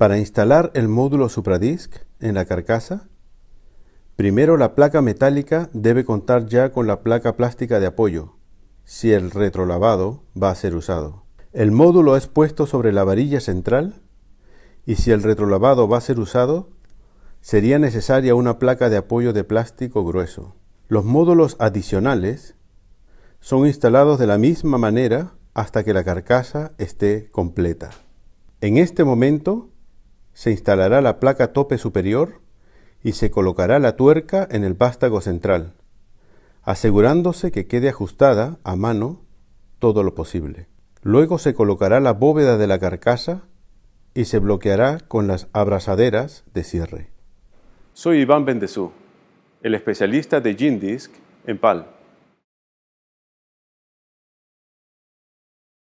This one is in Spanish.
Para instalar el módulo SupraDisc en la carcasa, primero la placa metálica debe contar ya con la placa plástica de apoyo, si el retrolavado va a ser usado. El módulo es puesto sobre la varilla central y si el retrolavado va a ser usado, sería necesaria una placa de apoyo de plástico grueso. Los módulos adicionales son instalados de la misma manera hasta que la carcasa esté completa. En este momento se instalará la placa tope superior y se colocará la tuerca en el vástago central, asegurándose que quede ajustada a mano todo lo posible. Luego se colocará la bóveda de la carcasa y se bloqueará con las abrazaderas de cierre. Soy Iván Bendezú, el especialista de Gindisk en PAL.